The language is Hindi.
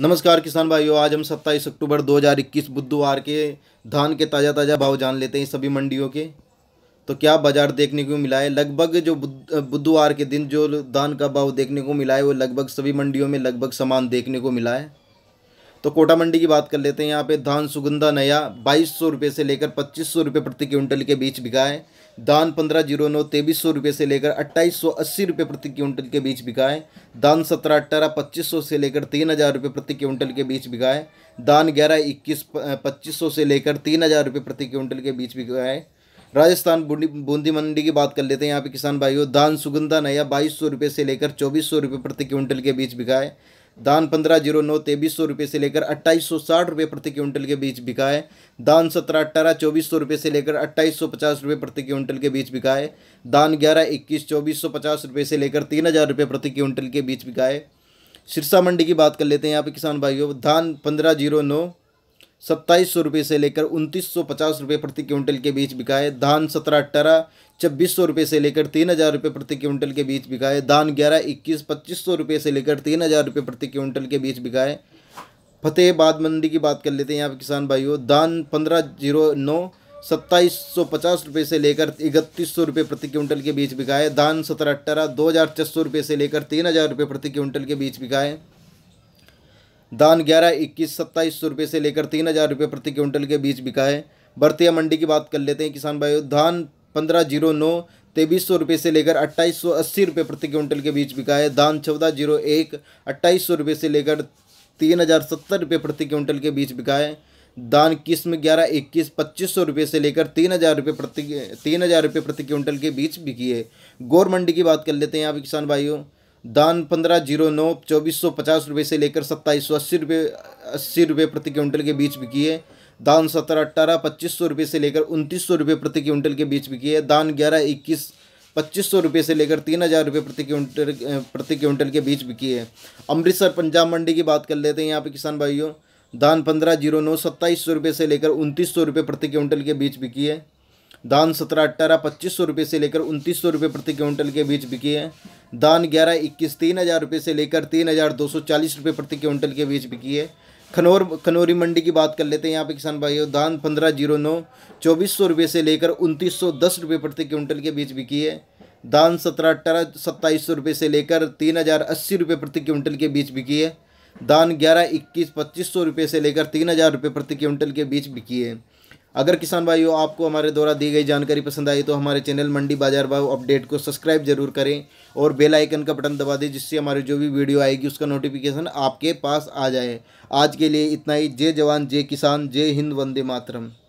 नमस्कार किसान भाइयों आज हम 27 अक्टूबर 2021 बुधवार के धान के ताज़ा ताज़ा भाव जान लेते हैं सभी मंडियों के तो क्या बाज़ार देखने को मिला है लगभग जो बुधवार के दिन जो धान का भाव देखने को मिला है वो लगभग सभी मंडियों में लगभग समान देखने को मिला है तो कोटा मंडी की बात कर लेते हैं यहाँ पे धान सुगंधा नया बाईस सौ रुपये से लेकर पच्चीस सौ रुपये प्रति क्विंटल के बीच बिका है दान पंद्रह जीरो नौ तेईस सौ रुपये से लेकर अट्ठाईस सौ अस्सी रुपये प्रति क्विंटल के बीच बिका है दान सत्रह अट्ठारह पच्चीस सौ से लेकर तीन हज़ार रुपये प्रति क्विंटल के बीच बिका है दान ग्यारह इक्कीस पच्चीस सौ से लेकर तीन हज़ार रुपये प्रति क्विंटल के बीच बिका है राजस्थान बूंदी मंडी की बात कर लेते हैं यहाँ पे किसान भाइयों धान सुगंधा नया बाईस सौ रुपये से लेकर चौबीस सौ रुपये प्रति क्विंटल के बीच बिका है धान पंद्रह जीरो नौ तेईस सौ रुपये से लेकर अट्ठाईस सौ साठ रुपये प्रति क्विंटल के बीच बिका है दान सत्रह अट्ठारह चौबीस सौ रुपये से लेकर अट्ठाईस सौ पचास रुपये प्रति क्विंटल के बीच बिका है दान ग्यारह इक्कीस चौबीस सौ पचास रुपये से लेकर तीन हज़ार रुपये प्रति क्विंटल के बीच बिका है सिरसा मंडी की बात कर लेते हैं यहाँ पे किसान भाइयों धान पंद्रह जीरो नौ सत्ताईस सौ रुपये से लेकर उनतीस सौ पचास रुपये प्रति क्विंटल के बीच बिकाए धान सत्रह अट्ठारह छब्बीस सौ रुपये से लेकर तीन हज़ार रुपये प्रति क्विंटल के बीच बिकाए धान ग्यारह इक्कीस पच्चीस सौ रुपये से लेकर तीन हज़ार रुपये प्रति क्विंटल के बीच बिकाए फतेहबाद मंडी की बात कर लेते हैं यहाँ पर किसान भाइयों धान पंद्रह जीरो नौ सत्ताईस सौ पचास रुपये से लेकर इकतीस सौ रुपये प्रति क्विंटल के बीच बिकाए धान दान सत्रह अट्ठारह दो हज़ार छः सौ रुपये से लेकर तीन हज़ार रुपये प्रति क्विंटल के बीच बिकाए धान ग्यारह इक्कीस सत्ताईस सौ रुपये से लेकर तीन हज़ार रुपये प्रति क्विंटल के बीच बिका है बढ़तिया मंडी की बात कर लेते हैं किसान भाइयों धान पंद्रह जीरो नौ तेईस सौ रुपये से लेकर अट्ठाईस सौ अस्सी रुपये प्रति क्विंटल के बीच बिका है धान चौदह जीरो एक अट्ठाईस सौ रुपये से लेकर तीन हज़ार सत्तर रुपये प्रति क्विंटल के बीच बिका है धान किस्म ग्यारह इक्कीस पच्चीस सौ रुपये से लेकर तीन हज़ार रुपये प्रति तीन हज़ार रुपये प्रति क्विंटल के बीच बिकी है गौर मंडी की बात कर लेते हैं यहाँ पर किसान भाइयों दान पंद्रह जीरो नौ चौबीस सौ पचास रुपये से लेकर सत्ताईस सौ अस्सी रुपये अस्सी रुपये प्रति क्विंटल के बीच बिकी है दान सत्रह अट्ठारह पच्चीस सौ रुपये से लेकर उनतीस सौ रुपये प्रति क्विंटल के बीच बिकी है दान ग्यारह इक्कीस पच्चीस सौ रुपये से लेकर तीन हज़ार रुपये प्रति क्विंटल प्रति क्विंटल के बीच बिकी है अमृतसर पंजाब मंडी की बात कर लेते हैं यहाँ पे किसान भाइयों दान पंद्रह जीरो नौ सत्ताईस सौ रुपये से लेकर उनतीस सौ रुपये प्रति क्विंटल के बीच बिकी है धान सत्रह अट्ठारह पच्चीस सौ रुपये से लेकर उनतीस सौ रुपये प्रति क्विंटल के बीच बिकी है धान ग्यारह इक्कीस तीन हज़ार रुपये से लेकर तीन हज़ार दो सौ चालीस रुपये प्रति क्विंटल के बीच बिकी है खनौर खनौरी मंडी की बात कर लेते हैं यहाँ पे किसान भाइयों धान पंद्रह जीरो नौ चौबीस सौ रुपये से लेकर उनतीस सौ दस रुपये प्रति क्विंटल के बीच बिकी है धान सत्रह अट्ठारह सत्ताईस सौ रुपये से लेकर तीन हज़ार अस्सी रुपये प्रति क्विंटल के बीच बिकी है धान ग्यारह इक्कीस पच्चीस सौ रुपये से लेकर तीन हज़ार रुपये प्रति क्विंटल के बीच बिकी है अगर किसान भाइयों आपको हमारे द्वारा दी गई जानकारी पसंद आई तो हमारे चैनल मंडी बाजार भाव अपडेट को सब्सक्राइब जरूर करें और बेल आइकन का बटन दबा दें जिससे हमारी जो भी वीडियो आएगी उसका नोटिफिकेशन आपके पास आ जाए आज के लिए इतना ही जय जवान जय किसान जय हिंद वंदे मातरम